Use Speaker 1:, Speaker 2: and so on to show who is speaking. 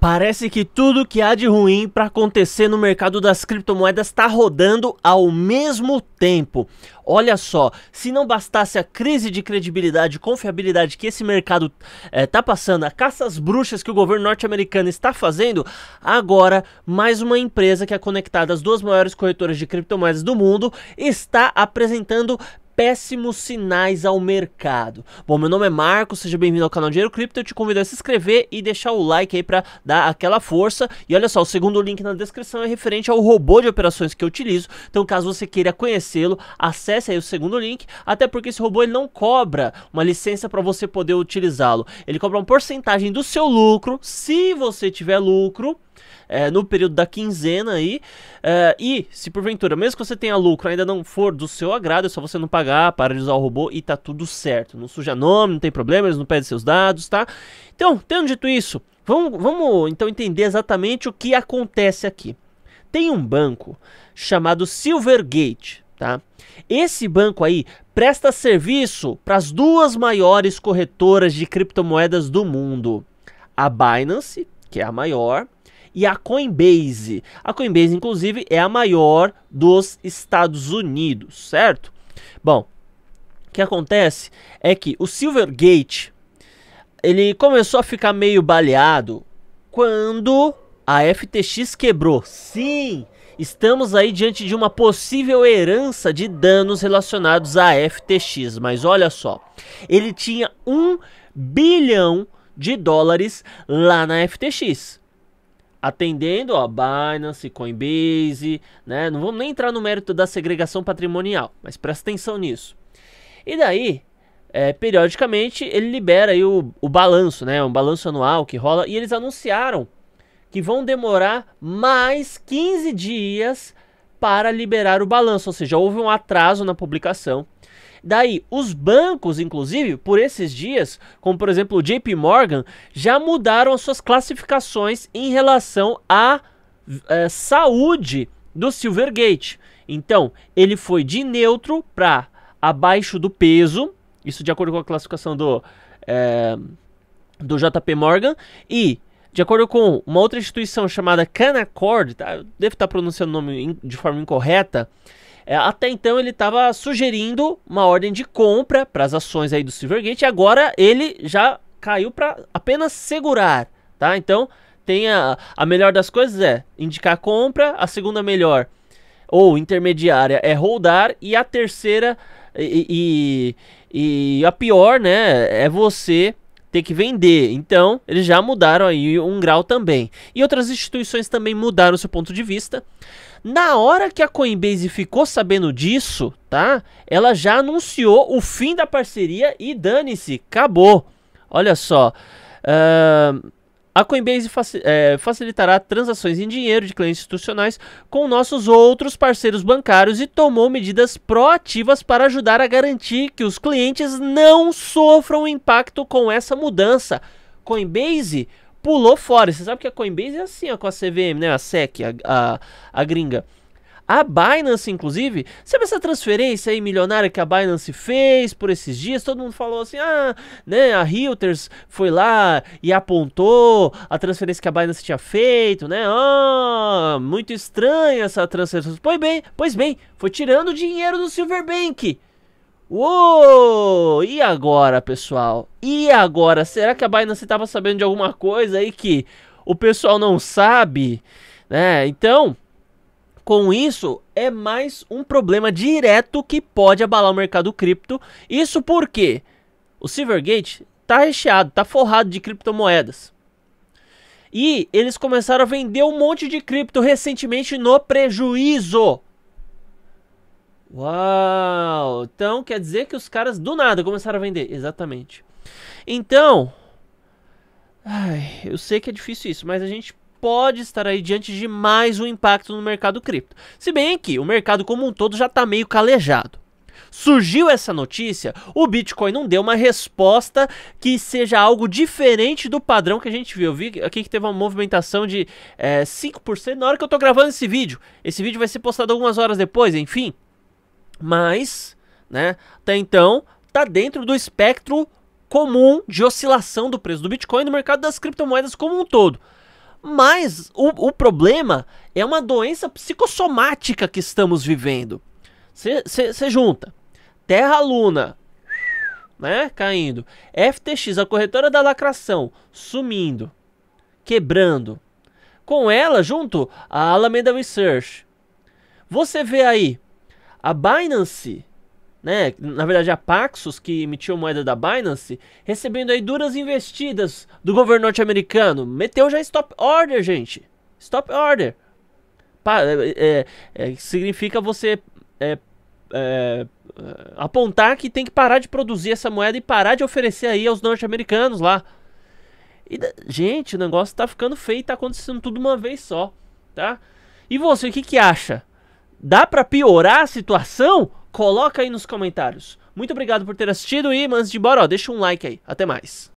Speaker 1: Parece que tudo que há de ruim para acontecer no mercado das criptomoedas está rodando ao mesmo tempo. Olha só, se não bastasse a crise de credibilidade e confiabilidade que esse mercado está eh, é, passando, a caça às bruxas que o governo norte-americano está fazendo, agora mais uma empresa que é conectada às duas maiores corretoras de criptomoedas do mundo está apresentando péssimos sinais ao mercado. Bom, meu nome é Marco, seja bem-vindo ao canal Dinheiro Cripto. Eu te convido a se inscrever e deixar o like aí para dar aquela força. E olha só, o segundo link na descrição é referente ao robô de operações que eu utilizo. Então, caso você queira conhecê-lo, acesse aí o segundo link, até porque esse robô ele não cobra uma licença para você poder utilizá-lo. Ele cobra uma porcentagem do seu lucro, se você tiver lucro, é, no período da quinzena aí. É, e se porventura, mesmo que você tenha lucro, ainda não for do seu agrado, é só você não pagar, para de usar o robô e tá tudo certo. Não suja nome, não tem problema, eles não pedem seus dados, tá? Então, tendo dito isso, vamos, vamos então entender exatamente o que acontece aqui. Tem um banco chamado Silvergate, tá? Esse banco aí presta serviço para as duas maiores corretoras de criptomoedas do mundo: a Binance, que é a maior, e a Coinbase. A Coinbase, inclusive, é a maior dos Estados Unidos, certo? Bom, o que acontece é que o Silvergate ele começou a ficar meio baleado quando a FTX quebrou. Sim, estamos aí diante de uma possível herança de danos relacionados à FTX, mas olha só, ele tinha um bilhão de dólares lá na FTX atendendo a Binance, Coinbase, né? Não vamos nem entrar no mérito da segregação patrimonial, mas presta atenção nisso. E daí, é, periodicamente, ele libera aí o, o balanço, né? Um balanço anual que rola, e eles anunciaram que vão demorar mais 15 dias para liberar o balanço, ou seja, houve um atraso na publicação. Daí, os bancos, inclusive, por esses dias, como por exemplo o JP Morgan, já mudaram as suas classificações em relação à é, saúde do Silvergate. Então, ele foi de neutro para abaixo do peso, isso de acordo com a classificação do, é, do JP Morgan, e de acordo com uma outra instituição chamada Canaccord, tá? devo estar pronunciando o nome de forma incorreta, é, até então ele estava sugerindo uma ordem de compra para as ações aí do Silvergate, agora ele já caiu para apenas segurar, tá? Então, tem a, a melhor das coisas é indicar compra, a segunda melhor ou intermediária é holdar e a terceira e, e, e a pior, né, é você ter que vender. Então, eles já mudaram aí um grau também. E outras instituições também mudaram seu ponto de vista. Na hora que a Coinbase ficou sabendo disso, tá? Ela já anunciou o fim da parceria e dane-se, acabou. Olha só. Uh, a Coinbase faci é, facilitará transações em dinheiro de clientes institucionais com nossos outros parceiros bancários e tomou medidas proativas para ajudar a garantir que os clientes não sofram impacto com essa mudança. Coinbase pulou fora. Você sabe que a Coinbase é assim ó, com a CVM, né? A SEC, a, a, a gringa. A Binance, inclusive, sabe essa transferência aí milionária que a Binance fez por esses dias? Todo mundo falou assim, ah, né, a Reuters foi lá e apontou a transferência que a Binance tinha feito, né? Ah, oh, muito estranha essa transferência. Pois bem, pois bem, foi tirando o dinheiro do Silver Bank. Uou! E agora, pessoal? E agora? Será que a Binance estava sabendo de alguma coisa aí que o pessoal não sabe? Né? Então com isso, é mais um problema direto que pode abalar o mercado cripto. Isso porque o Silvergate tá recheado, tá forrado de criptomoedas. E eles começaram a vender um monte de cripto recentemente no prejuízo. Uau! Então quer dizer que os caras do nada começaram a vender. Exatamente. Então. Ai, eu sei que é difícil isso, mas a gente pode estar aí diante de mais um impacto no mercado cripto. Se bem que o mercado como um todo já está meio calejado. Surgiu essa notícia, o Bitcoin não deu uma resposta que seja algo diferente do padrão que a gente viu. Eu vi aqui que teve uma movimentação de é, 5% na hora que eu estou gravando esse vídeo. Esse vídeo vai ser postado algumas horas depois, enfim. Mas, né, até então, está dentro do espectro comum de oscilação do preço do Bitcoin no mercado das criptomoedas como um todo. Mas o, o problema é uma doença psicossomática que estamos vivendo. Você junta Terra Luna, né, caindo, FTX, a corretora da lacração, sumindo, quebrando. Com ela junto a Alameda Research. Você vê aí a Binance né, na verdade a Paxos, que emitiu moeda da Binance, recebendo aí duras investidas do governo norte-americano. Meteu já stop order, gente. Stop order. Pa é, é, é significa você é, é, apontar que tem que parar de produzir essa moeda e parar de oferecer aí aos norte-americanos lá. E, gente, o negócio tá ficando feio, tá acontecendo tudo uma vez só, tá? E você, o que que acha? Dá para piorar a situação? Coloca aí nos comentários. Muito obrigado por ter assistido e, antes de ir embora, ó, deixa um like aí. Até mais.